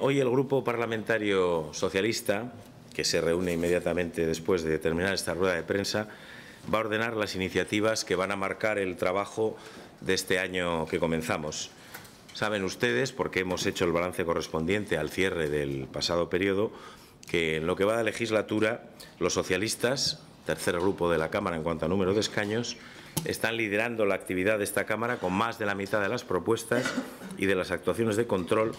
hoy el Grupo Parlamentario Socialista, que se reúne inmediatamente después de terminar esta rueda de prensa, va a ordenar las iniciativas que van a marcar el trabajo de este año que comenzamos. Saben ustedes, porque hemos hecho el balance correspondiente al cierre del pasado periodo, que en lo que va de legislatura, los socialistas, tercer grupo de la Cámara en cuanto a número de escaños, están liderando la actividad de esta Cámara con más de la mitad de las propuestas y de las actuaciones de control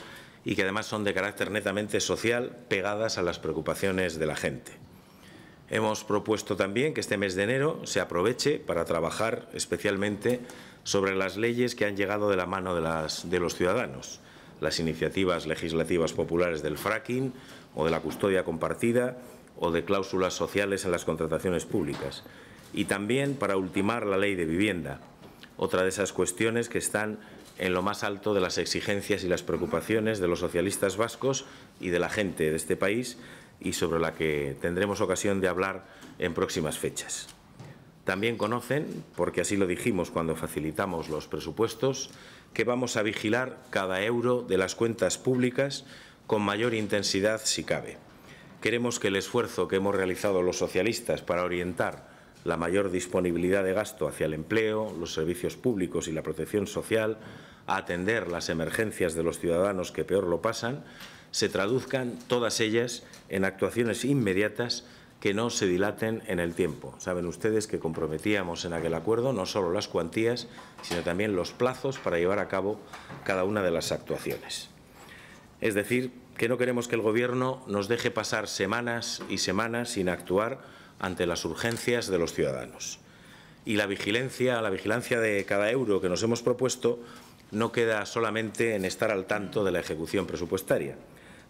y que además son de carácter netamente social, pegadas a las preocupaciones de la gente. Hemos propuesto también que este mes de enero se aproveche para trabajar especialmente sobre las leyes que han llegado de la mano de, las, de los ciudadanos, las iniciativas legislativas populares del fracking o de la custodia compartida o de cláusulas sociales en las contrataciones públicas. Y también para ultimar la ley de vivienda, otra de esas cuestiones que están en lo más alto de las exigencias y las preocupaciones de los socialistas vascos y de la gente de este país y sobre la que tendremos ocasión de hablar en próximas fechas. También conocen, porque así lo dijimos cuando facilitamos los presupuestos, que vamos a vigilar cada euro de las cuentas públicas con mayor intensidad si cabe. Queremos que el esfuerzo que hemos realizado los socialistas para orientar la mayor disponibilidad de gasto hacia el empleo, los servicios públicos y la protección social, a atender las emergencias de los ciudadanos que peor lo pasan, se traduzcan todas ellas en actuaciones inmediatas que no se dilaten en el tiempo. Saben ustedes que comprometíamos en aquel acuerdo no solo las cuantías, sino también los plazos para llevar a cabo cada una de las actuaciones. Es decir, que no queremos que el Gobierno nos deje pasar semanas y semanas sin actuar ante las urgencias de los ciudadanos. Y la vigilancia, la vigilancia de cada euro que nos hemos propuesto no queda solamente en estar al tanto de la ejecución presupuestaria.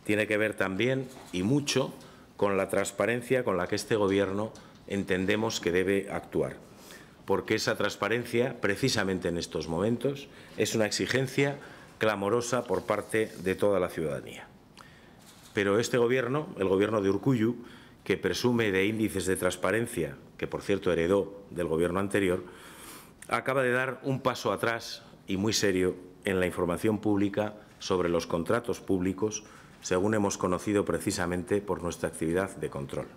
Tiene que ver también y mucho con la transparencia con la que este Gobierno entendemos que debe actuar. Porque esa transparencia, precisamente en estos momentos, es una exigencia clamorosa por parte de toda la ciudadanía. Pero este Gobierno, el Gobierno de Urcuyu, que presume de índices de transparencia, que por cierto heredó del Gobierno anterior, acaba de dar un paso atrás y muy serio en la información pública sobre los contratos públicos, según hemos conocido precisamente por nuestra actividad de control.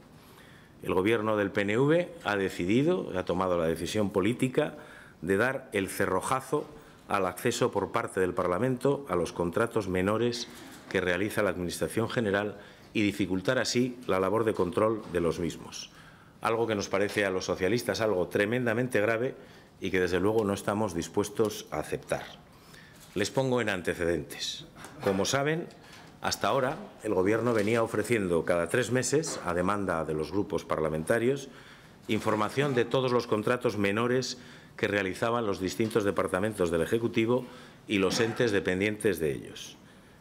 El Gobierno del PNV ha decidido, ha tomado la decisión política de dar el cerrojazo al acceso por parte del Parlamento a los contratos menores que realiza la Administración General y dificultar así la labor de control de los mismos. Algo que nos parece a los socialistas algo tremendamente grave y que desde luego no estamos dispuestos a aceptar. Les pongo en antecedentes. Como saben, hasta ahora el Gobierno venía ofreciendo cada tres meses, a demanda de los grupos parlamentarios, información de todos los contratos menores que realizaban los distintos departamentos del Ejecutivo y los entes dependientes de ellos.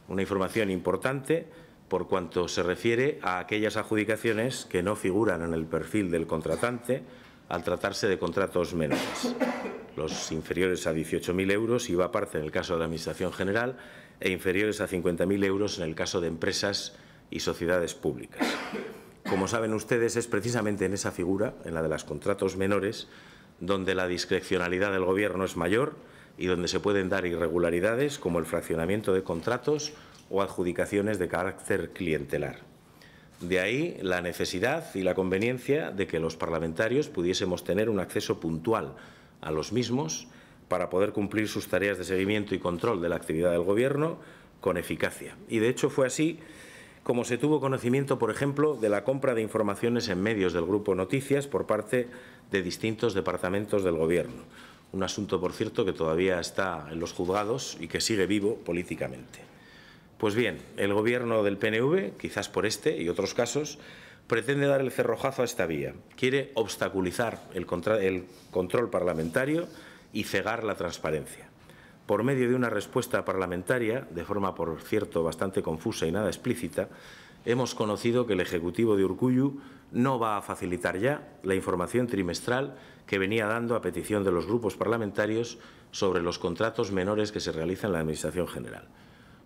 Una información importante por cuanto se refiere a aquellas adjudicaciones que no figuran en el perfil del contratante al tratarse de contratos menores. Los inferiores a 18.000 euros, va aparte en el caso de la Administración General, e inferiores a 50.000 euros en el caso de empresas y sociedades públicas. Como saben ustedes, es precisamente en esa figura, en la de los contratos menores, donde la discrecionalidad del Gobierno es mayor y donde se pueden dar irregularidades como el fraccionamiento de contratos o adjudicaciones de carácter clientelar. De ahí la necesidad y la conveniencia de que los parlamentarios pudiésemos tener un acceso puntual a los mismos para poder cumplir sus tareas de seguimiento y control de la actividad del Gobierno con eficacia. Y de hecho fue así como se tuvo conocimiento, por ejemplo, de la compra de informaciones en medios del Grupo Noticias por parte de distintos departamentos del Gobierno. Un asunto, por cierto, que todavía está en los juzgados y que sigue vivo políticamente. Pues bien, el gobierno del PNV, quizás por este y otros casos, pretende dar el cerrojazo a esta vía. Quiere obstaculizar el, control parlamentario y cegar la transparencia. Por medio de una respuesta parlamentaria, de forma, por cierto, bastante confusa y nada explícita, hemos conocido que el Ejecutivo de Urcuyu no va a facilitar ya la información trimestral que venía dando a petición de los grupos parlamentarios sobre los contratos menores que se realizan en la Administración General.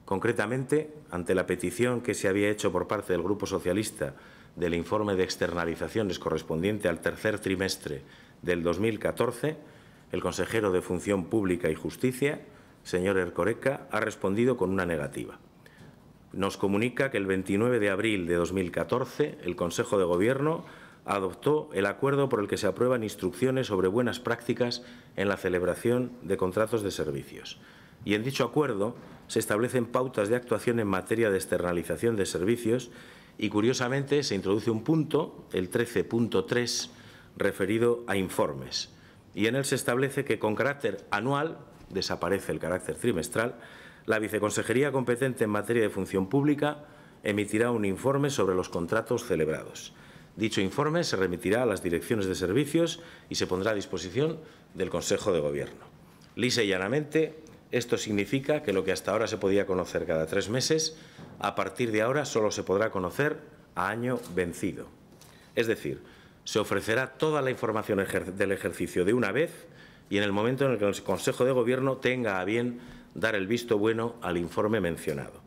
Concretamente, ante la petición que se había hecho por parte del Grupo Socialista del informe de externalizaciones correspondiente al tercer trimestre del 2014, el consejero de Función Pública y Justicia, señor Ercoreca, ha respondido con una negativa. Nos comunica que el 29 de abril de 2014 el Consejo de Gobierno adoptó el acuerdo por el que se aprueban instrucciones sobre buenas prácticas en la celebración de contratos de servicios y en dicho acuerdo se establecen pautas de actuación en materia de externalización de servicios y, curiosamente, se introduce un punto, el 13.3, referido a informes. Y en él se establece que con carácter anual, desaparece el carácter trimestral, la viceconsejería competente en materia de función pública emitirá un informe sobre los contratos celebrados. Dicho informe se remitirá a las direcciones de servicios y se pondrá a disposición del Consejo de Gobierno. Lisa llanamente, esto significa que lo que hasta ahora se podía conocer cada tres meses, a partir de ahora solo se podrá conocer a año vencido. Es decir, se ofrecerá toda la información del ejercicio de una vez y en el momento en el que el Consejo de Gobierno tenga a bien dar el visto bueno al informe mencionado.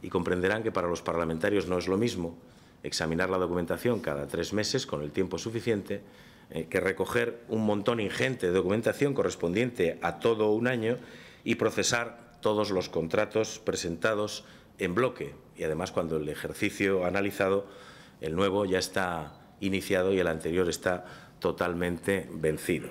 Y comprenderán que para los parlamentarios no es lo mismo examinar la documentación cada tres meses con el tiempo suficiente eh, que recoger un montón ingente de documentación correspondiente a todo un año y procesar todos los contratos presentados en bloque. Y además, cuando el ejercicio analizado, el nuevo ya está iniciado y el anterior está totalmente vencido.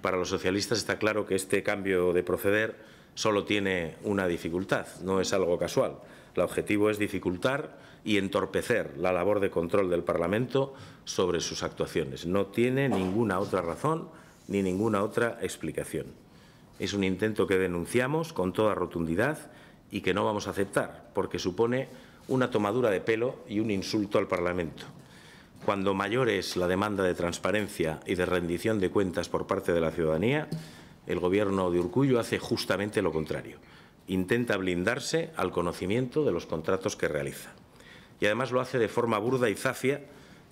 Para los socialistas está claro que este cambio de proceder solo tiene una dificultad, no es algo casual. El objetivo es dificultar y entorpecer la labor de control del Parlamento sobre sus actuaciones. No tiene ninguna otra razón ni ninguna otra explicación. Es un intento que denunciamos con toda rotundidad y que no vamos a aceptar, porque supone una tomadura de pelo y un insulto al Parlamento. Cuando mayor es la demanda de transparencia y de rendición de cuentas por parte de la ciudadanía, el Gobierno de Urcullo hace justamente lo contrario. Intenta blindarse al conocimiento de los contratos que realiza. Y además lo hace de forma burda y zafia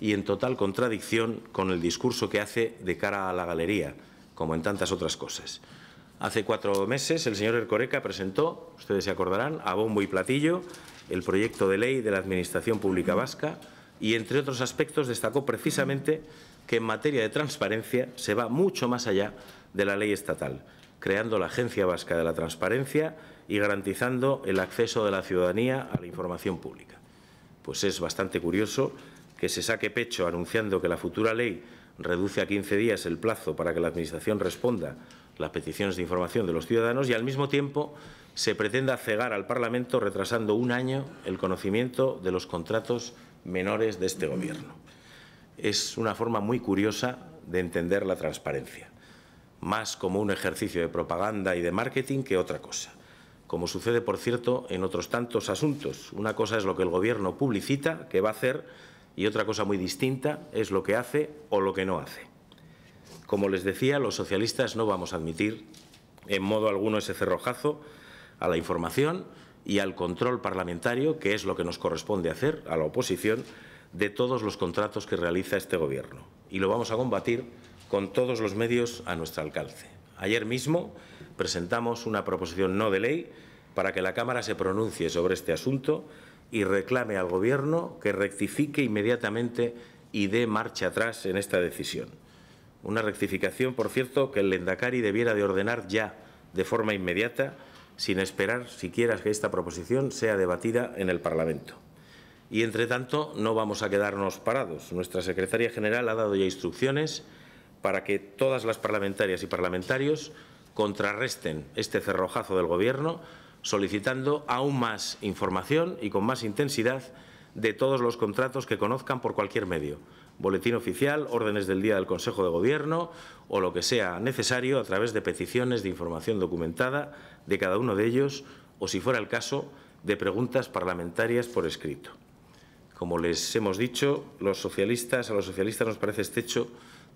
y en total contradicción con el discurso que hace de cara a la galería, como en tantas otras cosas. Hace cuatro meses el señor Ercoreca presentó, ustedes se acordarán, a bombo y platillo el proyecto de ley de la Administración Pública Vasca y, entre otros aspectos, destacó precisamente que en materia de transparencia se va mucho más allá de la ley estatal, creando la Agencia Vasca de la Transparencia y garantizando el acceso de la ciudadanía a la información pública. Pues es bastante curioso que se saque pecho anunciando que la futura ley reduce a 15 días el plazo para que la Administración responda las peticiones de información de los ciudadanos y al mismo tiempo se pretenda cegar al Parlamento retrasando un año el conocimiento de los contratos menores de este Gobierno. Es una forma muy curiosa de entender la transparencia, más como un ejercicio de propaganda y de marketing que otra cosa, como sucede, por cierto, en otros tantos asuntos. Una cosa es lo que el Gobierno publicita que va a hacer y otra cosa muy distinta es lo que hace o lo que no hace. Como les decía, los socialistas no vamos a admitir en modo alguno ese cerrojazo a la información y al control parlamentario, que es lo que nos corresponde hacer a la oposición, de todos los contratos que realiza este Gobierno. Y lo vamos a combatir con todos los medios a nuestro alcance. Ayer mismo presentamos una proposición no de ley para que la Cámara se pronuncie sobre este asunto y reclame al Gobierno que rectifique inmediatamente y dé marcha atrás en esta decisión. Una rectificación, por cierto, que el Lendakari debiera de ordenar ya, de forma inmediata, sin esperar siquiera que esta proposición sea debatida en el Parlamento. Y, entre tanto, no vamos a quedarnos parados. Nuestra secretaria general ha dado ya instrucciones para que todas las parlamentarias y parlamentarios contrarresten este cerrojazo del Gobierno, solicitando aún más información y con más intensidad de todos los contratos que conozcan por cualquier medio boletín oficial, órdenes del día del Consejo de Gobierno o lo que sea necesario a través de peticiones de información documentada de cada uno de ellos o, si fuera el caso, de preguntas parlamentarias por escrito. Como les hemos dicho, los socialistas, a los socialistas nos parece este hecho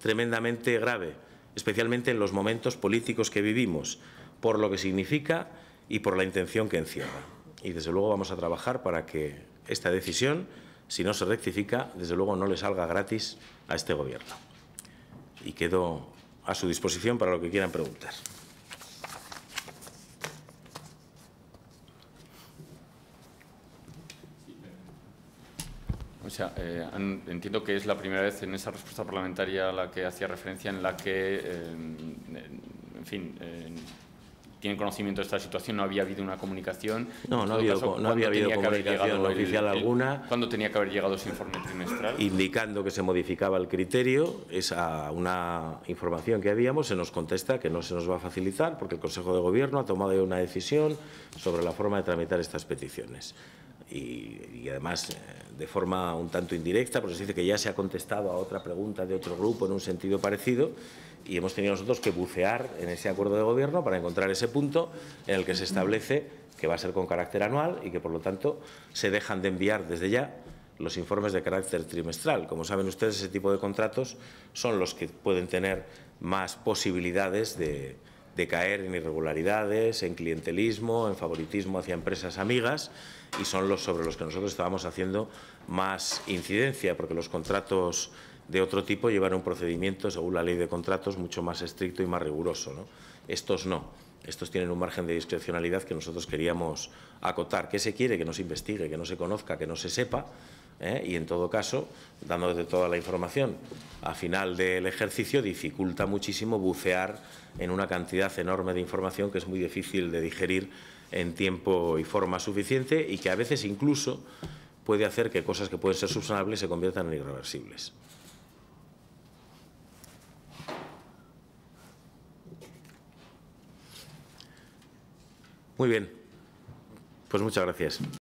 tremendamente grave, especialmente en los momentos políticos que vivimos, por lo que significa y por la intención que encierra. Y desde luego vamos a trabajar para que esta decisión si no se rectifica, desde luego no le salga gratis a este Gobierno. Y quedo a su disposición para lo que quieran preguntar. O sea, eh, entiendo que es la primera vez en esa respuesta parlamentaria a la que hacía referencia en la que, eh, en fin, tienen conocimiento de esta situación, no había habido una comunicación. No, no, había, no había habido comunicación oficial alguna. ¿Cuándo tenía que haber llegado ese informe trimestral? Indicando que se modificaba el criterio, esa una información que habíamos, se nos contesta que no se nos va a facilitar porque el Consejo de Gobierno ha tomado una decisión sobre la forma de tramitar estas peticiones. Y, y, además eh, de forma un tanto indirecta, porque se dice que ya se ha contestado a otra pregunta de otro grupo en un sentido parecido y hemos tenido nosotros que bucear en ese acuerdo de gobierno para encontrar ese punto en el que se establece que va a ser con carácter anual y que, por lo tanto, se dejan de enviar desde ya los informes de carácter trimestral. Como saben ustedes, ese tipo de contratos son los que pueden tener más posibilidades de, caer en irregularidades, en clientelismo, en favoritismo hacia empresas amigas y son los sobre los que nosotros estábamos haciendo más incidencia, porque los contratos de otro tipo llevar un procedimiento, según la ley de contratos, mucho más estricto y más riguroso. Estos no. Estos tienen un margen de discrecionalidad que nosotros queríamos acotar. ¿Qué se quiere? Que no se investigue, que no se conozca, que no se sepa. ¿eh? Y, en todo caso, dándole toda la información a final del ejercicio, dificulta muchísimo bucear en una cantidad enorme de información que es muy difícil de digerir en tiempo y forma suficiente y que a veces incluso puede hacer que cosas que pueden ser subsanables se conviertan en irreversibles. Muy bien. Pues muchas gracias.